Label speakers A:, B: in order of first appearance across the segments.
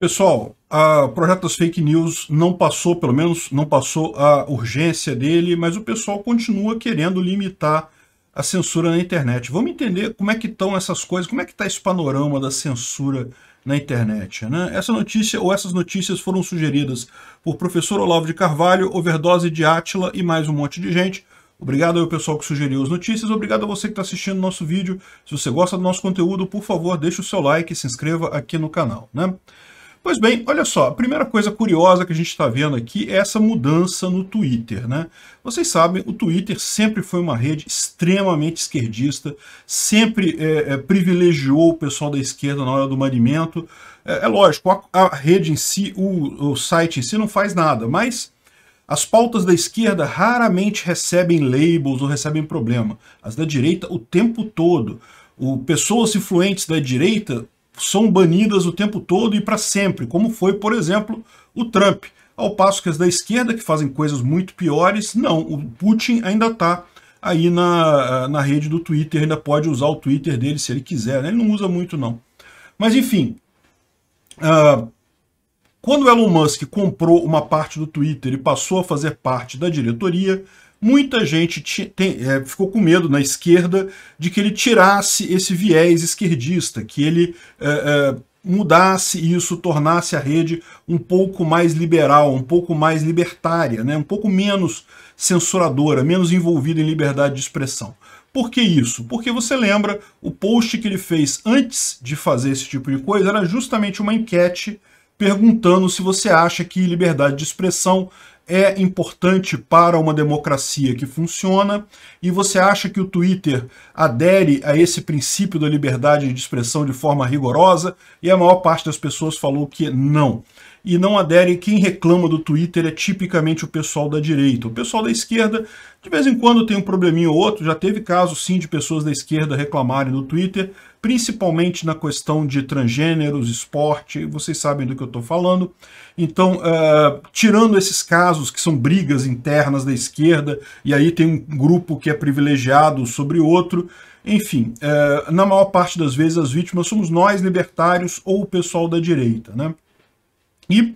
A: Pessoal, o projeto das fake news não passou, pelo menos não passou a urgência dele, mas o pessoal continua querendo limitar a censura na internet. Vamos entender como é que estão essas coisas, como é que está esse panorama da censura na internet. Né? Essa notícia ou essas notícias foram sugeridas por professor Olavo de Carvalho, Overdose de Átila e mais um monte de gente. Obrigado ao pessoal que sugeriu as notícias, obrigado a você que está assistindo nosso vídeo. Se você gosta do nosso conteúdo, por favor, deixe o seu like e se inscreva aqui no canal. Né? Pois bem, olha só, a primeira coisa curiosa que a gente está vendo aqui é essa mudança no Twitter, né? Vocês sabem, o Twitter sempre foi uma rede extremamente esquerdista, sempre é, é, privilegiou o pessoal da esquerda na hora do manimento. É, é lógico, a, a, rede em si, o, o site em si não faz nada, mas as pautas da esquerda raramente recebem labels ou recebem problema. As da direita, o tempo todo. O, pessoas influentes da direita são banidas o tempo todo e para sempre, como foi, por exemplo, o Trump. Ao passo que as da esquerda, que fazem coisas muito piores, não. O Putin ainda está aí na, ah, na rede do Twitter, ainda pode usar o Twitter dele se ele quiser. Né? Ele não usa muito, não. Mas, enfim, uh, quando o Elon Musk comprou uma parte do Twitter e passou a fazer parte da diretoria, muita gente tem, é, ficou com medo na esquerda de que ele tirasse esse viés esquerdista, que ele é, é, mudasse isso, tornasse a rede um pouco mais liberal, um pouco mais libertária, né? um pouco menos censuradora, menos envolvida em liberdade de expressão. Por que isso? Porque você lembra, o post que ele fez antes de fazer esse tipo de coisa era justamente uma enquete perguntando se você acha que liberdade de expressão é importante para uma democracia que funciona e você acha que o Twitter adere a esse princípio da liberdade de expressão de forma rigorosa e a maior parte das pessoas falou que não. E não adere, quem reclama do Twitter é tipicamente o pessoal da direita. O pessoal da esquerda, de vez em quando, tem um probleminha ou outro, já teve caso sim de pessoas da esquerda reclamarem do Twitter, principalmente na questão de transgêneros, esporte, vocês sabem do que eu estou falando. Então, uh, tirando esses casos que são brigas internas da esquerda, e aí tem um grupo que é privilegiado sobre outro, enfim, uh, na maior parte das vezes as vítimas somos nós, libertários, ou o pessoal da direita. Né? E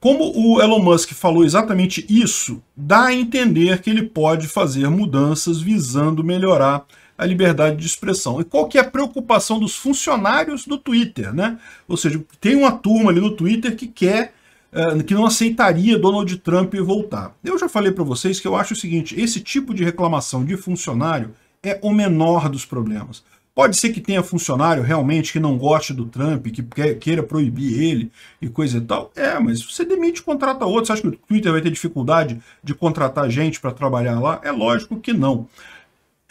A: como o Elon Musk falou exatamente isso, dá a entender que ele pode fazer mudanças visando melhorar a liberdade de expressão. E qual que é a preocupação dos funcionários do Twitter, né? Ou seja, tem uma turma ali no Twitter que quer eh, que não aceitaria Donald Trump voltar. Eu já falei para vocês que eu acho o seguinte, esse tipo de reclamação de funcionário é o menor dos problemas. Pode ser que tenha funcionário realmente que não goste do Trump, que queira proibir ele e coisa e tal. É, mas você demite e contrata outro. Você acha que o Twitter vai ter dificuldade de contratar gente para trabalhar lá? É lógico que não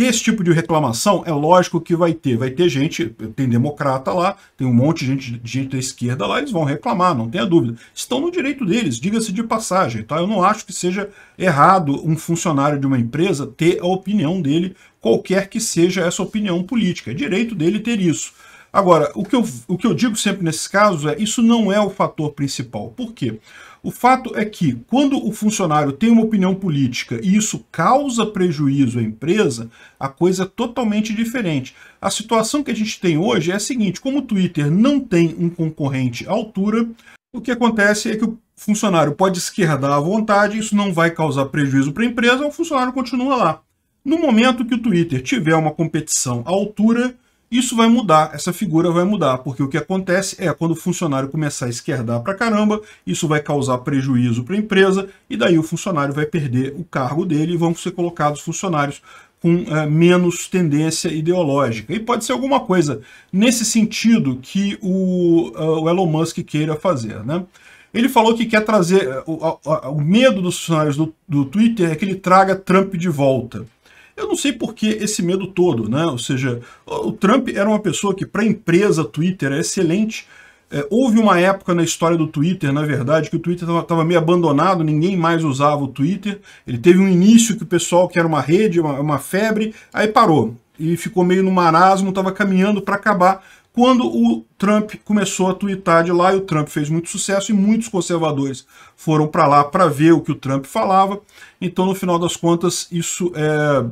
A: ter esse tipo de reclamação, é lógico que vai ter. Vai ter gente, tem democrata lá, tem um monte de gente, de gente da esquerda lá, eles vão reclamar, não tenha dúvida. Estão no direito deles, diga-se de passagem. Tá? Eu não acho que seja errado um funcionário de uma empresa ter a opinião dele, qualquer que seja essa opinião política. É direito dele ter isso. Agora, o que, eu, o que eu digo sempre nesses casos é isso não é o fator principal. Por quê? O fato é que quando o funcionário tem uma opinião política e isso causa prejuízo à empresa, a coisa é totalmente diferente. A situação que a gente tem hoje é a seguinte, como o Twitter não tem um concorrente à altura, o que acontece é que o funcionário pode esquerdar à vontade, isso não vai causar prejuízo para a empresa, o funcionário continua lá. No momento que o Twitter tiver uma competição à altura, isso vai mudar, essa figura vai mudar, porque o que acontece é quando o funcionário começar a esquerdar para caramba, isso vai causar prejuízo para a empresa, e daí o funcionário vai perder o cargo dele e vão ser colocados funcionários com é, menos tendência ideológica. E pode ser alguma coisa nesse sentido que o, uh, o Elon Musk queira fazer. Né? Ele falou que quer trazer... Uh, uh, o medo dos funcionários do, do Twitter é que ele traga Trump de volta. Eu não sei por que esse medo todo, né? Ou seja, o Trump era uma pessoa que, para a empresa, Twitter é excelente. É, houve uma época na história do Twitter, na verdade, que o Twitter estava meio abandonado, ninguém mais usava o Twitter. Ele teve um início que o pessoal, que era uma rede, uma, uma febre, aí parou. E ficou meio no marasmo, estava caminhando para acabar. Quando o Trump começou a twittar de lá, e o Trump fez muito sucesso, e muitos conservadores foram para lá para ver o que o Trump falava. Então, no final das contas, isso é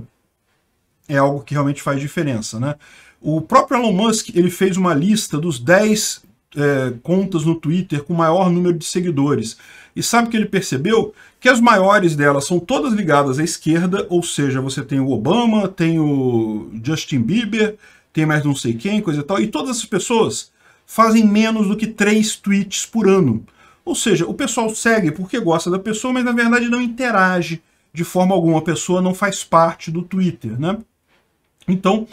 A: é algo que realmente faz diferença. Né? O próprio Elon Musk ele fez uma lista dos 10 é, contas no Twitter com maior número de seguidores. E sabe que ele percebeu? Que as maiores delas são todas ligadas à esquerda, ou seja, você tem o Obama, tem o Justin Bieber, tem mais não sei quem, coisa e tal, e todas essas pessoas fazem menos do que três tweets por ano. Ou seja, o pessoal segue porque gosta da pessoa, mas na verdade não interage de forma alguma. A pessoa não faz parte do Twitter, né? Então,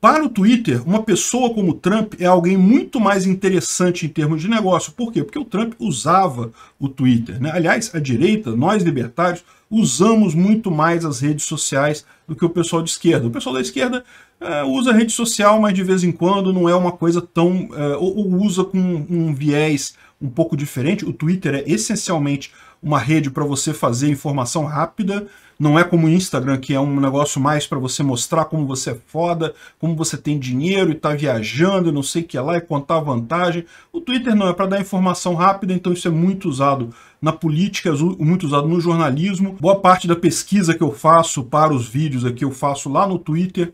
A: para o Twitter, uma pessoa como o Trump é alguém muito mais interessante em termos de negócio. Por quê? Porque o Trump usava o Twitter. Né? Aliás, a direita, nós libertários, usamos muito mais as redes sociais do que o pessoal de esquerda. O pessoal da esquerda é, usa rede social, mas de vez em quando não é uma coisa tão... É, ou, ou usa com um viés um pouco diferente. O Twitter é essencialmente uma rede para você fazer informação rápida, não é como o Instagram, que é um negócio mais para você mostrar como você é foda, como você tem dinheiro e tá viajando, não sei o que é lá, e contar vantagem. O Twitter não, é para dar informação rápida, então isso é muito usado na política, é muito usado no jornalismo. Boa parte da pesquisa que eu faço para os vídeos aqui, eu faço lá no Twitter.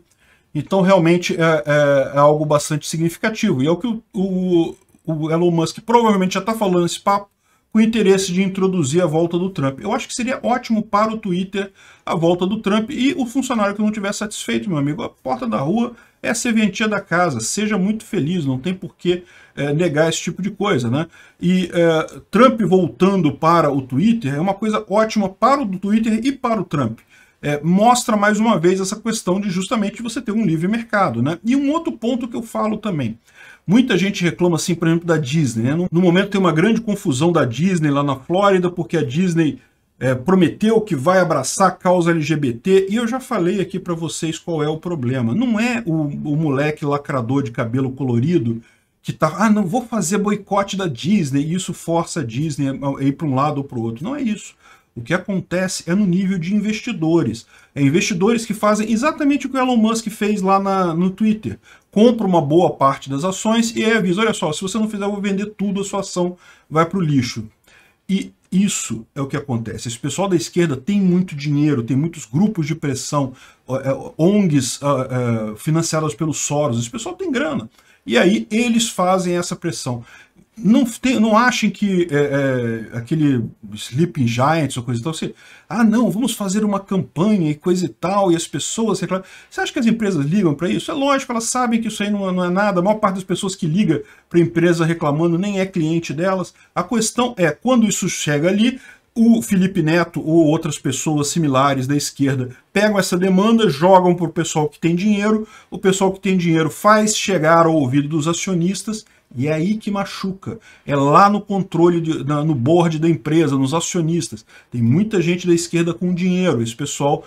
A: Então, realmente, é, é, é algo bastante significativo. E é o que o, o, o Elon Musk provavelmente já está falando esse papo, com o interesse de introduzir a volta do Trump. Eu acho que seria ótimo para o Twitter a volta do Trump e o funcionário que não estiver satisfeito, meu amigo, a porta da rua é a serventia da casa, seja muito feliz, não tem por que é, negar esse tipo de coisa, né? E é, Trump voltando para o Twitter é uma coisa ótima para o Twitter e para o Trump é, mostra mais uma vez essa questão de justamente você ter um livre mercado. Né? E um outro ponto que eu falo também. Muita gente reclama, assim, por exemplo, da Disney. Né? No, no momento tem uma grande confusão da Disney lá na Flórida, porque a Disney é, prometeu que vai abraçar a causa LGBT, e eu já falei aqui para vocês qual é o problema. Não é o, o moleque lacrador de cabelo colorido que tá, ah, não vou fazer boicote da Disney, e isso força a Disney a ir para um lado ou para o outro. Não é isso. O que acontece é no nível de investidores. É investidores que fazem exatamente o que o Elon Musk fez lá na, no Twitter. Compra uma boa parte das ações e avisa, olha só, se você não fizer, eu vou vender tudo, a sua ação vai para o lixo. E isso é o que acontece. Esse pessoal da esquerda tem muito dinheiro, tem muitos grupos de pressão, é, ONGs é, financiadas pelo Soros, esse pessoal tem grana. E aí eles fazem essa pressão não, tem, não achem que é, é, aquele Sleeping Giants ou coisa e tal, você, ah não, vamos fazer uma campanha e coisa e tal, e as pessoas reclamam. Você acha que as empresas ligam para isso? É lógico, elas sabem que isso aí não, é, não é nada, a maior parte das pessoas que liga para a empresa reclamando nem é cliente delas. A questão é, quando isso chega ali, o Felipe Neto ou outras pessoas similares da esquerda pegam essa demanda, jogam para o pessoal que tem dinheiro, o pessoal que tem dinheiro faz chegar ao ouvido dos acionistas, e é aí que machuca. É lá no controle, de, na, no board da empresa, nos acionistas. Tem muita gente da esquerda com dinheiro. Esse pessoal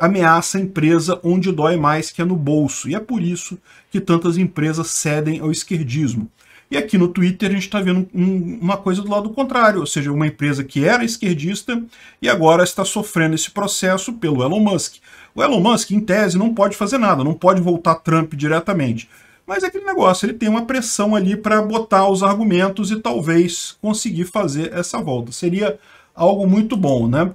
A: ameaça a empresa onde dói mais, que é no bolso. E é por isso que tantas empresas cedem ao esquerdismo. E aqui no Twitter a gente está vendo um, uma coisa do lado contrário, ou seja, uma empresa que era esquerdista e agora está sofrendo esse processo pelo Elon Musk. O Elon Musk, em tese, não pode fazer nada, não pode voltar Trump diretamente mas é aquele negócio, ele tem uma pressão ali para botar os argumentos e talvez conseguir fazer essa volta. Seria algo muito bom, né?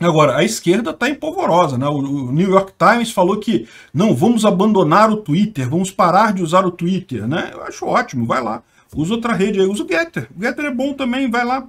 A: Agora, a esquerda está empolvorosa. Né? O New York Times falou que não, vamos abandonar o Twitter, vamos parar de usar o Twitter. Né? Eu acho ótimo, vai lá. Usa outra rede aí, usa o Getter. O Getter é bom também, vai lá.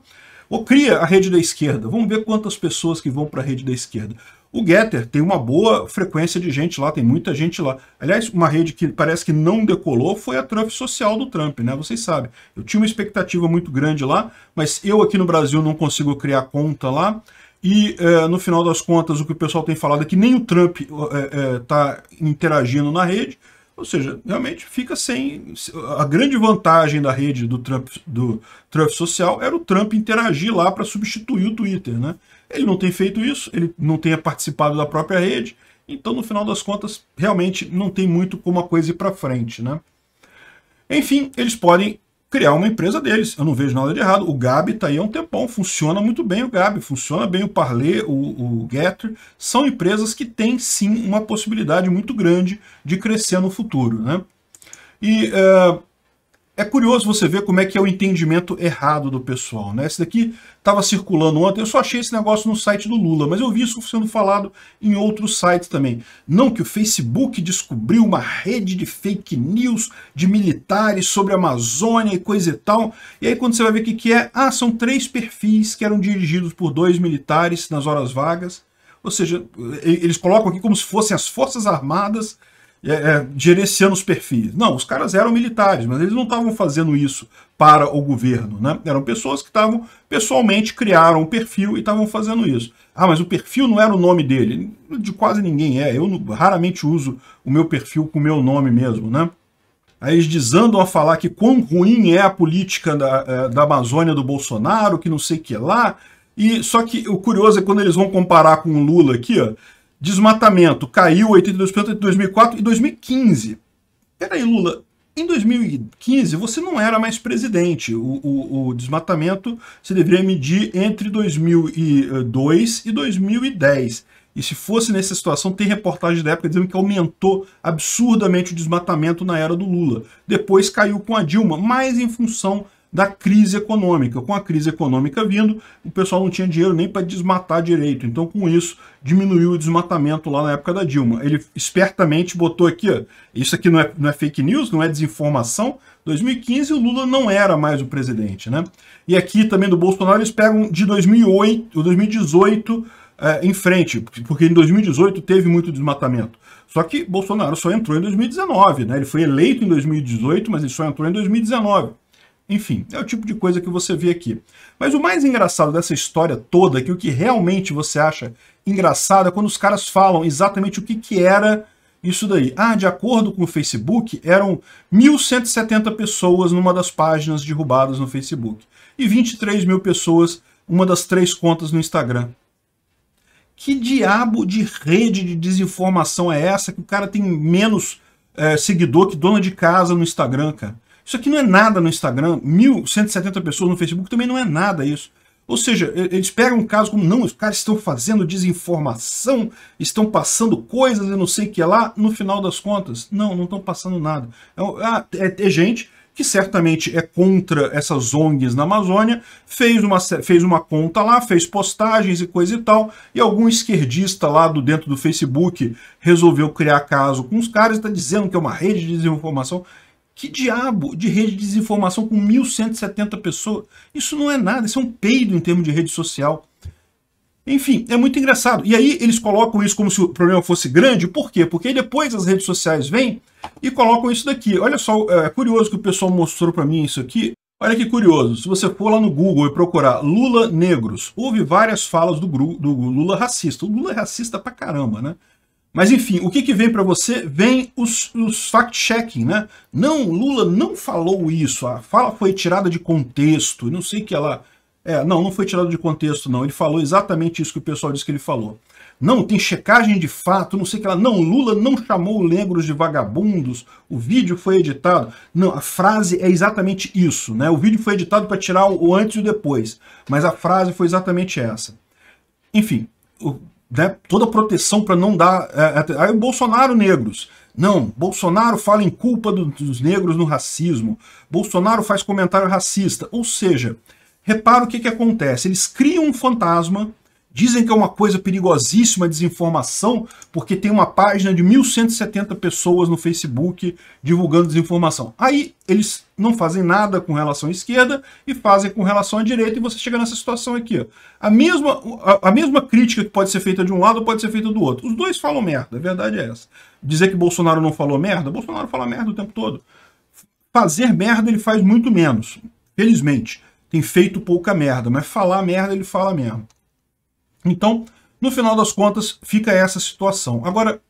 A: Ou cria a rede da esquerda. Vamos ver quantas pessoas que vão para a rede da esquerda. O Getter tem uma boa frequência de gente lá, tem muita gente lá. Aliás, uma rede que parece que não decolou foi a Truff social do Trump, né? Vocês sabem. Eu tinha uma expectativa muito grande lá, mas eu aqui no Brasil não consigo criar conta lá. E eh, no final das contas, o que o pessoal tem falado é que nem o Trump está eh, eh, interagindo na rede. Ou seja, realmente fica sem. A grande vantagem da rede do Trump, do Trump social era o Trump interagir lá para substituir o Twitter, né? Ele não tem feito isso, ele não tenha participado da própria rede, então no final das contas realmente não tem muito como a coisa ir para frente. Né? Enfim, eles podem criar uma empresa deles, eu não vejo nada de errado. O Gabi está aí há um tempão, funciona muito bem o Gabi, funciona bem o Parler, o, o Getter, são empresas que têm sim uma possibilidade muito grande de crescer no futuro. Né? E uh, é curioso você ver como é que é o entendimento errado do pessoal, né? Esse daqui estava circulando ontem, eu só achei esse negócio no site do Lula, mas eu vi isso sendo falado em outros sites também. Não que o Facebook descobriu uma rede de fake news de militares sobre a Amazônia e coisa e tal. E aí quando você vai ver o que, que é, ah, são três perfis que eram dirigidos por dois militares nas horas vagas. Ou seja, eles colocam aqui como se fossem as Forças Armadas é, é, gerenciando os perfis. Não, os caras eram militares, mas eles não estavam fazendo isso para o governo. Né? Eram pessoas que estavam pessoalmente criaram o perfil e estavam fazendo isso. Ah, mas o perfil não era o nome dele. De quase ninguém é. Eu raramente uso o meu perfil com o meu nome mesmo, né? Aí eles dizendo a falar que quão ruim é a política da, é, da Amazônia do Bolsonaro, que não sei o que lá. E, só que o curioso é quando eles vão comparar com o Lula aqui, ó, Desmatamento caiu 82% entre 2004 e 2015. Peraí, Lula, em 2015 você não era mais presidente. O, o, o, desmatamento se deveria medir entre 2002 e 2010. E se fosse nessa situação, tem reportagem da época dizendo que aumentou absurdamente o desmatamento na era do Lula. Depois caiu com a Dilma, mais em função da crise econômica. Com a crise econômica vindo, o pessoal não tinha dinheiro nem para desmatar direito. Então, com isso, diminuiu o desmatamento lá na época da Dilma. Ele espertamente botou aqui, ó, isso aqui não é, não é fake news, não é desinformação. 2015 o Lula não era mais o presidente, né? E aqui também do Bolsonaro eles pegam de 2008, 2018 é, em frente, porque em 2018 teve muito desmatamento. Só que Bolsonaro só entrou em 2019, né? Ele foi eleito em 2018, mas ele só entrou em 2019. Enfim, é o tipo de coisa que você vê aqui. Mas o mais engraçado dessa história toda, é que o que realmente você acha engraçado é quando os caras falam exatamente o que, que era isso daí. Ah, de acordo com o Facebook, eram 1.170 pessoas numa das páginas derrubadas no Facebook. E 23 mil pessoas, uma das três contas no Instagram. Que diabo de rede de desinformação é essa que o cara tem menos é, seguidor que dona de casa no Instagram, cara? Isso aqui não é nada no Instagram, 1.170 pessoas no Facebook também não é nada isso. Ou seja, eles pegam um caso como, não, os caras estão fazendo desinformação, estão passando coisas e não sei o que lá, no final das contas, não, não estão passando nada. É, ah, é, é, gente que certamente é contra essas ONGs na Amazônia, fez uma, fez uma conta lá, fez postagens e coisa e tal, e algum esquerdista lá do dentro do Facebook resolveu criar caso com os caras, está dizendo que é uma rede de desinformação. Que diabo de rede de desinformação com 1.170 pessoas? Isso não é nada, isso é um peido em termos de rede social. Enfim, é muito engraçado. E aí eles colocam isso como se o problema fosse grande, por quê? Porque depois as redes sociais vêm e colocam isso daqui. Olha só, é curioso que o pessoal mostrou para mim isso aqui. Olha que curioso, se você for lá no Google e procurar Lula negros, houve várias falas do, do Lula racista. O Lula é racista pra caramba, né? Mas enfim, o que, que vem para você? Vem os, os fact-checking, né? Não, Lula não falou isso, a fala foi tirada de contexto, não sei que ela... É, não, não foi tirada de contexto, não. Ele falou exatamente isso que o pessoal disse que ele falou. Não, tem checagem de fato, não sei que ela... Não, Lula não chamou negros de vagabundos, o vídeo foi editado. Não, a frase é exatamente isso, né? O vídeo foi editado para tirar o antes e o depois, mas a frase foi exatamente essa. Enfim, né, toda proteção para não dar. É, é, é, aí o Bolsonaro negros. Não, Bolsonaro fala em culpa do, dos negros no racismo. Bolsonaro faz comentário racista. Ou seja, repara o que, que acontece. Eles criam um fantasma Dizem que é uma coisa perigosíssima a desinformação, porque tem uma página de 1.170 pessoas no Facebook divulgando desinformação. Aí eles não fazem nada com relação à esquerda e fazem com relação à direita, e você chega nessa situação aqui. Ó. A, mesma, a, a mesma crítica que pode ser feita de um lado pode ser feita do outro. Os dois falam merda, a verdade é essa. Dizer que Bolsonaro não falou merda, Bolsonaro fala merda o tempo todo. Fazer merda ele faz muito menos, felizmente. Tem feito pouca merda, mas falar merda ele fala mesmo. Então, no final das contas, fica essa situação. Agora,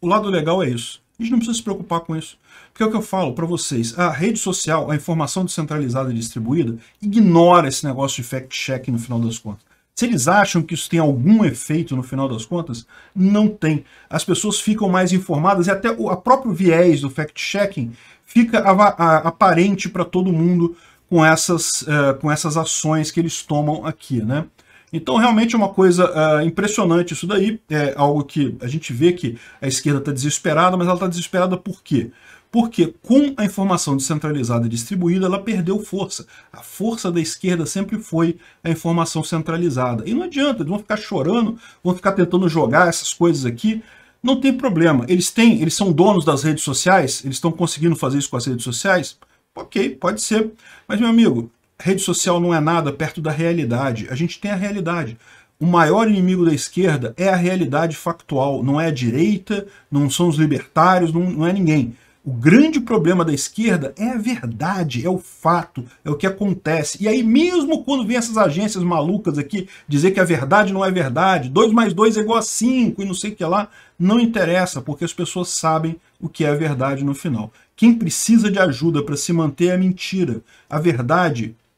A: o lado legal é isso. A gente não precisa se preocupar com isso. Porque é o que eu falo para vocês, a rede social, a informação descentralizada e distribuída, ignora esse negócio de fact-checking no final das contas. Se eles acham que isso tem algum efeito no final das contas, não tem. As pessoas ficam mais informadas e até o próprio viés do fact-checking fica aparente para todo mundo com essas, uh, com essas ações que eles tomam aqui, né? Então, realmente é uma coisa uh, impressionante isso daí, é algo que a gente vê que a esquerda está desesperada, mas ela está desesperada por quê? Porque com a informação descentralizada e distribuída, ela perdeu força. A força da esquerda sempre foi a informação centralizada. E não adianta, eles vão ficar chorando, vão ficar tentando jogar essas coisas aqui, não tem problema. Eles têm, eles são donos das redes sociais, eles estão conseguindo fazer isso com as redes sociais. Ok, pode ser. Mas, meu amigo, rede social não é nada perto da realidade. A gente tem a realidade. O maior inimigo da esquerda é a realidade factual. Não é a direita, não são os libertários, não, não é ninguém. O grande problema da esquerda é a verdade, é o fato, é o que acontece. E aí, mesmo quando vem essas agências malucas aqui dizer que a verdade não é verdade, 2 mais 2 é igual a 5 e não sei o que lá, não interessa, porque as pessoas sabem o que é a verdade no final. Quem precisa de ajuda para se manter é a mentira. A verdade